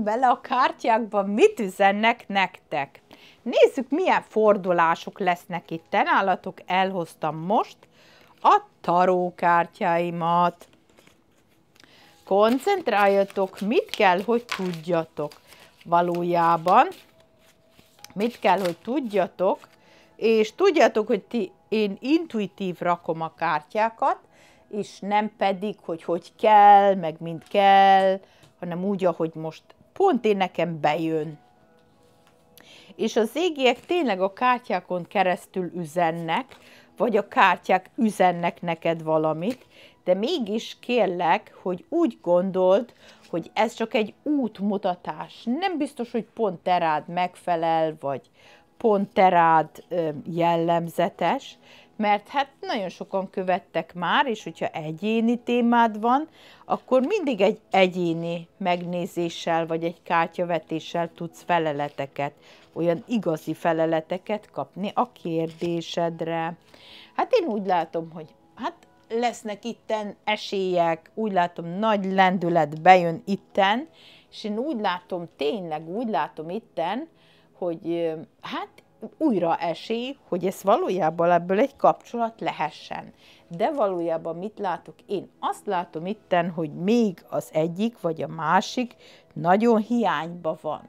olvassunk bele a kártyákba, mit üzennek nektek. Nézzük, milyen fordulások lesznek itt. Nálatok elhoztam most a tarókártyáimat. Koncentráljatok, mit kell, hogy tudjatok valójában. Mit kell, hogy tudjatok, és tudjátok, hogy ti, én intuitív rakom a kártyákat, és nem pedig, hogy hogy kell, meg mind kell, hanem úgy, ahogy most pont én nekem bejön. És az égiek tényleg a kártyákon keresztül üzennek, vagy a kártyák üzennek neked valamit, de mégis kérlek, hogy úgy gondold, hogy ez csak egy útmutatás. Nem biztos, hogy pont te rád megfelel, vagy pont te rád jellemzetes, mert hát nagyon sokan követtek már, és hogyha egyéni témád van, akkor mindig egy egyéni megnézéssel, vagy egy kártyavetéssel tudsz feleleteket, olyan igazi feleleteket kapni a kérdésedre. Hát én úgy látom, hogy hát lesznek itten esélyek, úgy látom nagy lendület bejön itten, és én úgy látom, tényleg úgy látom itten, hogy hát újra esély, hogy ez valójában ebből egy kapcsolat lehessen. De valójában mit látok én? Azt látom itten, hogy még az egyik vagy a másik nagyon hiányba van.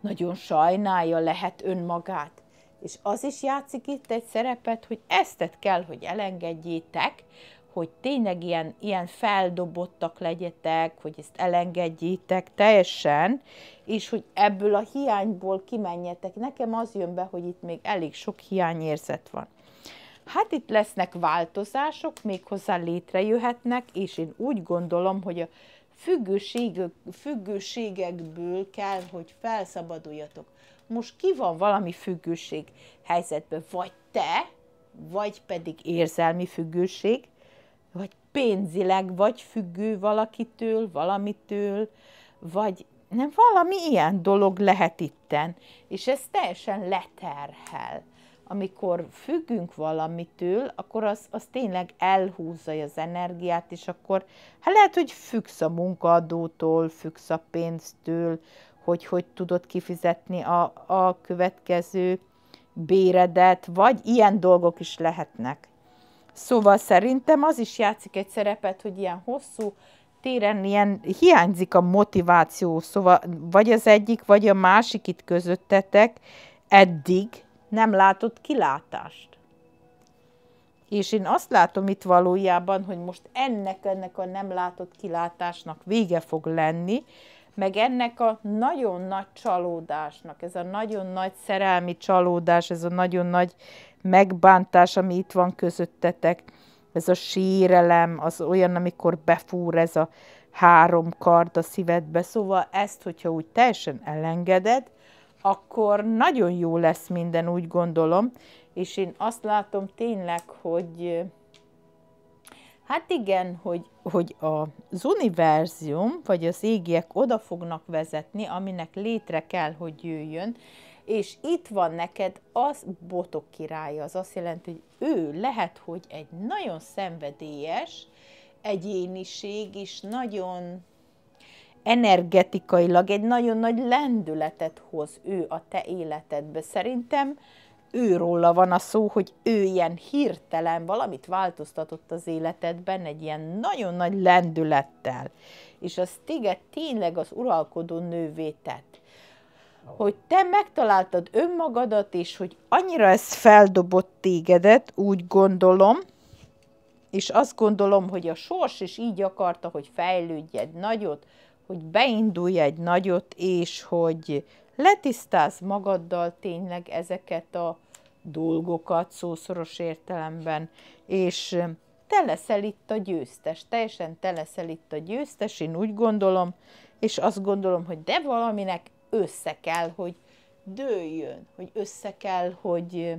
Nagyon sajnálja lehet önmagát. És az is játszik itt egy szerepet, hogy eztet kell, hogy elengedjétek, hogy tényleg ilyen, ilyen feldobottak legyetek, hogy ezt elengedjétek teljesen, és hogy ebből a hiányból kimenjetek. Nekem az jön be, hogy itt még elég sok hiányérzet van. Hát itt lesznek változások, méghozzá létrejöhetnek, és én úgy gondolom, hogy a függőségek függőségekből kell, hogy felszabaduljatok. Most ki van valami függőség helyzetben? Vagy te, vagy pedig érzelmi függőség, vagy pénzileg, vagy függő valakitől, valamitől, vagy nem valami ilyen dolog lehet itten, és ez teljesen leterhel. Amikor függünk valamitől, akkor az, az tényleg elhúzza az energiát, és akkor hát lehet, hogy függsz a munkaadótól, függsz a pénztől, hogy hogy tudod kifizetni a, a következő béredet, vagy ilyen dolgok is lehetnek. Szóval szerintem az is játszik egy szerepet, hogy ilyen hosszú téren ilyen hiányzik a motiváció, szóval vagy az egyik, vagy a másik itt közöttetek eddig nem látott kilátást. És én azt látom itt valójában, hogy most ennek, ennek a nem látott kilátásnak vége fog lenni, meg ennek a nagyon nagy csalódásnak, ez a nagyon nagy szerelmi csalódás, ez a nagyon nagy megbántás, ami itt van közöttetek, ez a sérelem, az olyan, amikor befúr ez a három kard a szívedbe, szóval ezt, hogyha úgy teljesen elengeded, akkor nagyon jó lesz minden, úgy gondolom, és én azt látom tényleg, hogy Hát igen, hogy, hogy az univerzium, vagy az égiek oda fognak vezetni, aminek létre kell, hogy jöjjön, és itt van neked az botok királya, az azt jelenti, hogy ő lehet, hogy egy nagyon szenvedélyes egyéniség, és nagyon energetikailag egy nagyon nagy lendületet hoz ő a te életedbe. Szerintem őróla van a szó, hogy ő ilyen hirtelen valamit változtatott az életedben, egy ilyen nagyon nagy lendülettel. És az téged tényleg az uralkodó nővé tett. Hogy te megtaláltad önmagadat, és hogy annyira ez feldobott tégedet, úgy gondolom, és azt gondolom, hogy a sors is így akarta, hogy fejlődj egy nagyot, hogy beindulj egy nagyot, és hogy letisztáz magaddal tényleg ezeket a dolgokat szószoros értelemben, és te leszel itt a győztes, teljesen te leszel itt a győztes, én úgy gondolom, és azt gondolom, hogy de valaminek össze kell, hogy dőljön, hogy össze kell, hogy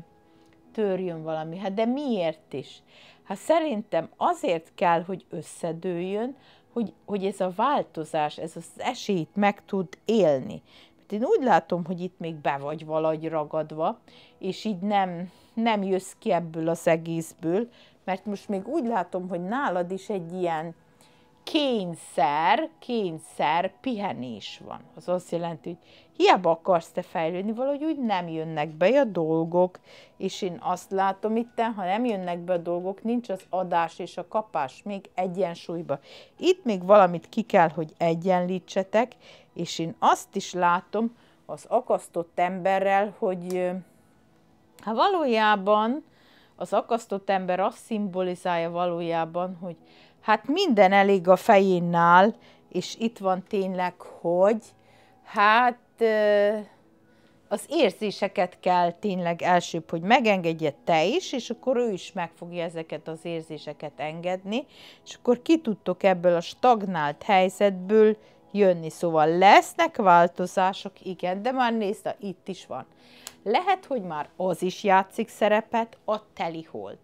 törjön valami. Hát de miért is? Hát szerintem azért kell, hogy összedőljön, hogy, hogy ez a változás, ez az esélyt meg tud élni. Hát én úgy látom, hogy itt még be vagy valahogy ragadva, és így nem, nem jössz ki ebből az egészből, mert most még úgy látom, hogy nálad is egy ilyen kényszer, kényszer, pihenés van. Az azt jelenti, hogy hiába akarsz te fejlődni, valahogy úgy nem jönnek be a dolgok, és én azt látom itt, ha nem jönnek be a dolgok, nincs az adás és a kapás még egyensúlyba. Itt még valamit ki kell, hogy egyenlítsetek, és én azt is látom az akasztott emberrel, hogy ha hát valójában az akasztott ember azt szimbolizálja valójában, hogy hát minden elég a fejénnál, és itt van tényleg, hogy hát az érzéseket kell tényleg elsőbb, hogy megengedje te is, és akkor ő is meg fogja ezeket az érzéseket engedni, és akkor ki tudtok ebből a stagnált helyzetből jönni. Szóval lesznek változások, igen, de már nézd, itt is van. Lehet, hogy már az is játszik szerepet, a teli hold,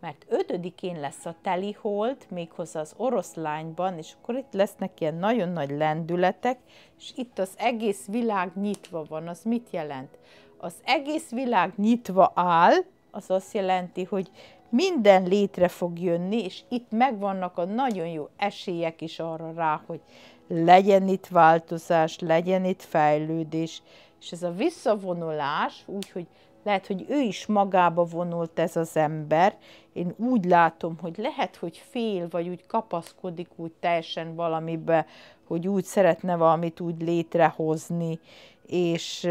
Mert ötödikén lesz a teli hold, méghozzá az oroszlányban, és akkor itt lesznek ilyen nagyon nagy lendületek, és itt az egész világ nyitva van. Az mit jelent? Az egész világ nyitva áll, az azt jelenti, hogy minden létre fog jönni, és itt megvannak a nagyon jó esélyek is arra rá, hogy legyen itt változás, legyen itt fejlődés, és ez a visszavonulás, úgyhogy lehet, hogy ő is magába vonult ez az ember, én úgy látom, hogy lehet, hogy fél, vagy úgy kapaszkodik úgy teljesen valamibe, hogy úgy szeretne valamit úgy létrehozni, és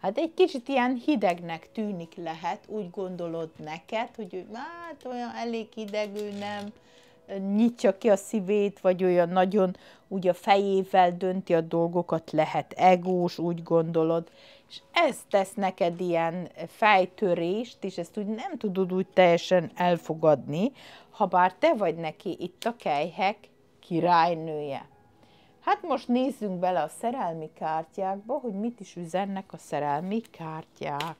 hát egy kicsit ilyen hidegnek tűnik lehet, úgy gondolod neked, hogy hát olyan elég ő nem, nyitja ki a szívét, vagy olyan nagyon úgy a fejével dönti a dolgokat, lehet egós, úgy gondolod, és ez tesz neked ilyen fejtörést, és ezt úgy nem tudod úgy teljesen elfogadni, ha bár te vagy neki itt a kejhek királynője. Hát most nézzünk bele a szerelmi kártyákba, hogy mit is üzennek a szerelmi kártyák.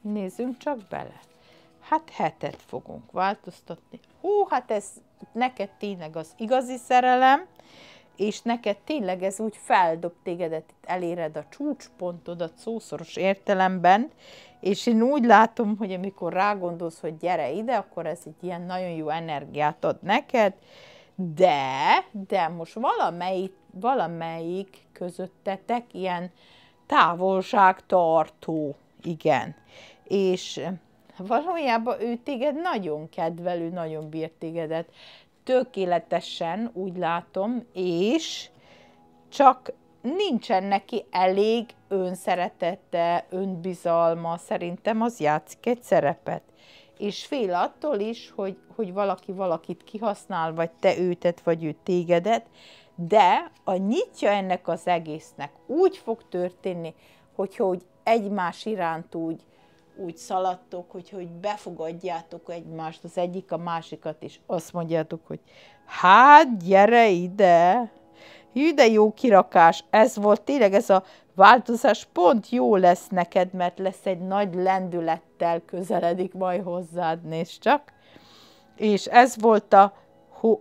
Nézzünk csak bele. Hát hetet fogunk változtatni. Hú, hát ez neked tényleg az igazi szerelem, és neked tényleg ez úgy feldob tégedet, eléred a csúcspontodat szószoros értelemben, és én úgy látom, hogy amikor rágondolsz, hogy gyere ide, akkor ez egy ilyen nagyon jó energiát ad neked, de, de most valamelyik, valamelyik közöttetek ilyen távolságtartó, igen. És valójában ő téged nagyon kedvelő, nagyon bír tégedet. Tökéletesen, úgy látom, és csak nincsen neki elég önszeretete, önbizalma, szerintem az játszik egy szerepet. És fél attól is, hogy, hogy valaki valakit kihasznál, vagy te őtet, vagy ő tégedet, de a nyitja ennek az egésznek úgy fog történni, hogyha úgy egymás iránt úgy úgy szaladtok, hogy, hogy befogadjátok egymást, az egyik a másikat, és azt mondjátok, hogy hát gyere ide, hű de jó kirakás, ez volt tényleg ez a változás, pont jó lesz neked, mert lesz egy nagy lendülettel közeledik majd hozzád, nézd csak. És ez volt a,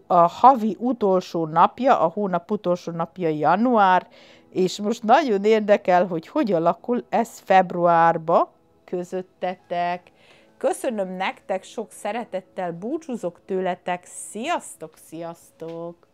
a havi utolsó napja, a hónap utolsó napja január, és most nagyon érdekel, hogy hogy alakul ez februárba, közöttetek. Köszönöm nektek, sok szeretettel búcsúzok tőletek. Sziasztok, sziasztok!